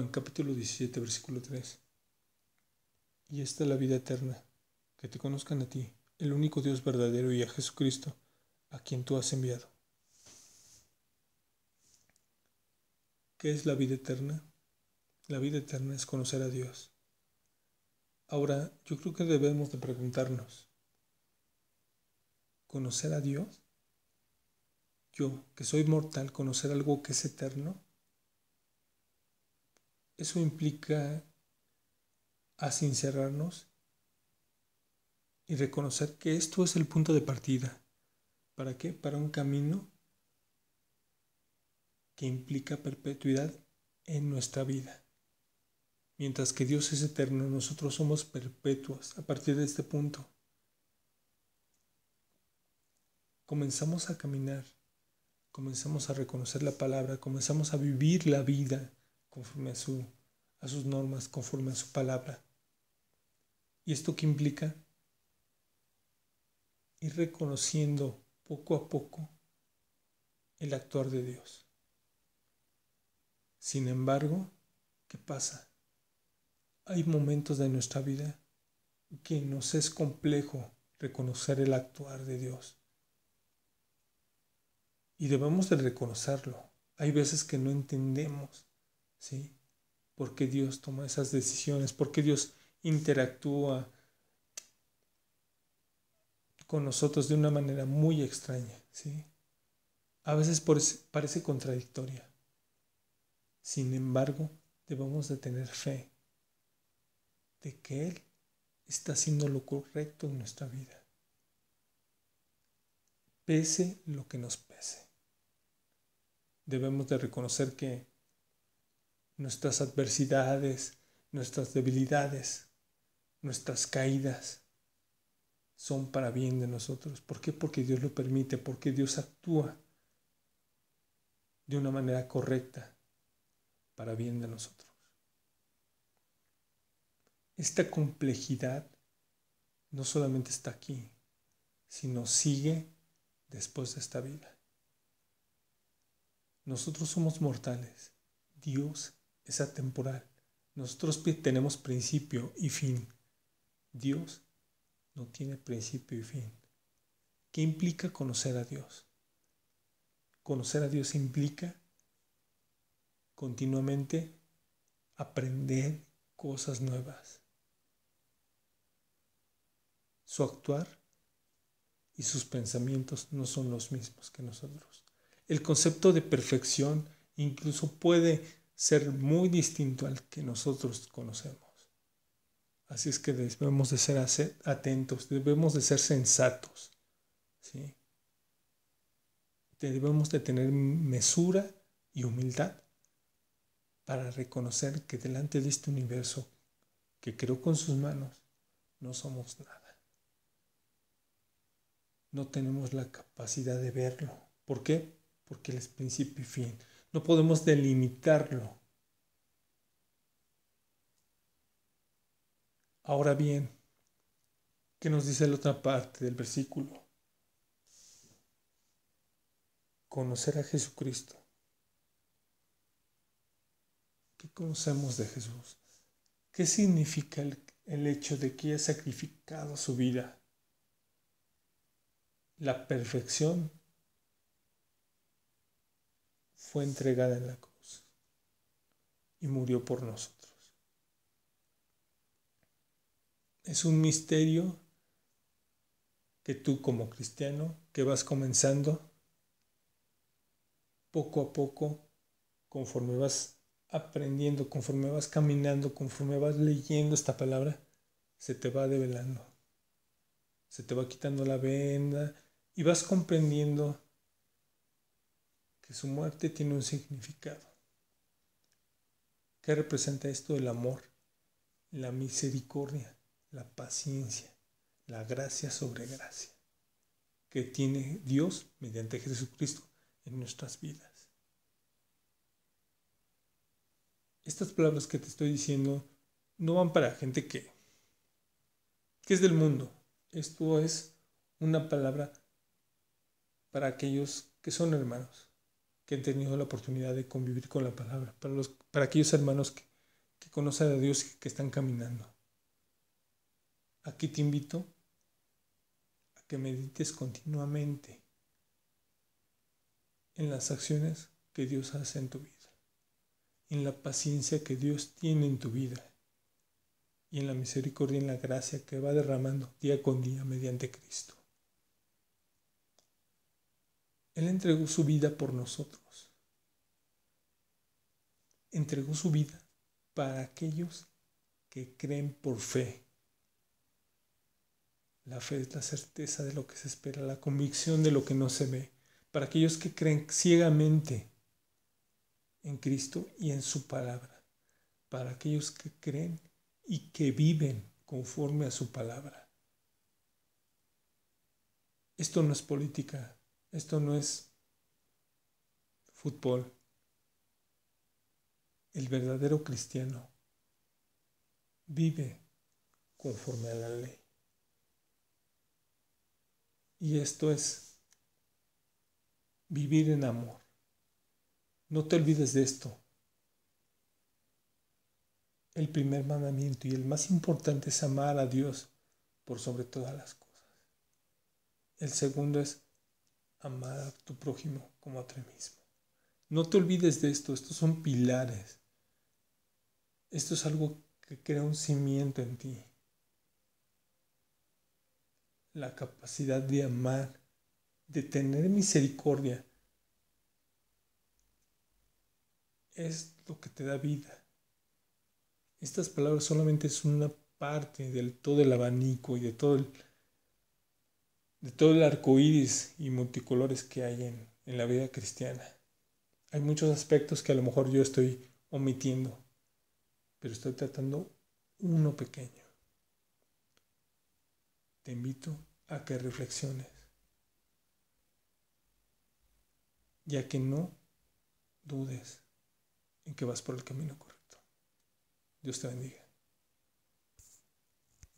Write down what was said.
en capítulo 17, versículo 3. Y esta es la vida eterna, que te conozcan a ti, el único Dios verdadero y a Jesucristo, a quien tú has enviado. ¿Qué es la vida eterna? La vida eterna es conocer a Dios. Ahora, yo creo que debemos de preguntarnos, ¿conocer a Dios? Yo, que soy mortal, conocer algo que es eterno. Eso implica asincerarnos y reconocer que esto es el punto de partida. ¿Para qué? Para un camino que implica perpetuidad en nuestra vida. Mientras que Dios es eterno, nosotros somos perpetuos a partir de este punto. Comenzamos a caminar, comenzamos a reconocer la palabra, comenzamos a vivir la vida conforme a, su, a sus normas, conforme a su palabra. ¿Y esto qué implica? Ir reconociendo poco a poco el actuar de Dios. Sin embargo, ¿qué pasa? Hay momentos de nuestra vida que nos es complejo reconocer el actuar de Dios. Y debemos de reconocerlo. Hay veces que no entendemos ¿sí? ¿Por qué Dios toma esas decisiones? ¿Por qué Dios interactúa con nosotros de una manera muy extraña? ¿sí? A veces parece contradictoria. Sin embargo, debemos de tener fe de que Él está haciendo lo correcto en nuestra vida. Pese lo que nos pese. Debemos de reconocer que nuestras adversidades, nuestras debilidades, nuestras caídas, son para bien de nosotros. ¿Por qué? Porque Dios lo permite, porque Dios actúa de una manera correcta para bien de nosotros. Esta complejidad no solamente está aquí, sino sigue después de esta vida. Nosotros somos mortales, Dios es atemporal. Nosotros tenemos principio y fin. Dios no tiene principio y fin. ¿Qué implica conocer a Dios? Conocer a Dios implica continuamente aprender cosas nuevas. Su actuar y sus pensamientos no son los mismos que nosotros. El concepto de perfección incluso puede ser muy distinto al que nosotros conocemos. Así es que debemos de ser atentos, debemos de ser sensatos. ¿sí? Debemos de tener mesura y humildad para reconocer que delante de este universo que creó con sus manos no somos nada. No tenemos la capacidad de verlo. ¿Por qué? Porque él es principio y fin. No podemos delimitarlo. Ahora bien, ¿qué nos dice la otra parte del versículo? Conocer a Jesucristo. ¿Qué conocemos de Jesús? ¿Qué significa el, hecho de que haya sacrificado su vida? La perfección fue entregada en la cruz y murió por nosotros. Es un misterio que tú como cristiano que vas comenzando poco a poco, conforme vas aprendiendo, conforme vas caminando, conforme vas leyendo esta palabra, se te va develando, se te va quitando la venda y vas comprendiendo su muerte tiene un significado. ¿Qué representa esto el amor, la misericordia, la paciencia, la gracia sobre gracia que tiene Dios mediante Jesucristo en nuestras vidas? Estas palabras que te estoy diciendo no van para gente que, que es del mundo. Esto es una palabra para aquellos que son hermanos que han tenido la oportunidad de convivir con la palabra, para, los, para aquellos hermanos que, que conocen a Dios y que están caminando. Aquí te invito a que medites continuamente en las acciones que Dios hace en tu vida, en la paciencia que Dios tiene en tu vida y en la misericordia y en la gracia que va derramando día con día mediante Cristo. Él entregó su vida por nosotros. Entregó su vida para aquellos que creen por fe. La fe es la certeza de lo que se espera, la convicción de lo que no se ve. Para aquellos que creen ciegamente en Cristo y en su palabra. Para aquellos que creen y que viven conforme a su palabra. Esto no es política, esto no es fútbol. El verdadero cristiano vive conforme a la ley. Y esto es vivir en amor. No te olvides de esto. El primer mandamiento y el más importante es amar a Dios por sobre todas las cosas. El segundo es amar a tu prójimo como a ti mismo. No te olvides de esto, estos son pilares. Esto es algo que crea un cimiento en ti. La capacidad de amar, de tener misericordia, es lo que te da vida. Estas palabras solamente son una parte del todo el abanico y de todo el de todo el arco iris y multicolores que hay en, en la vida cristiana. Hay muchos aspectos que a lo mejor yo estoy omitiendo, pero estoy tratando uno pequeño. Te invito a que reflexiones, ya que no dudes en que vas por el camino correcto. Dios te bendiga.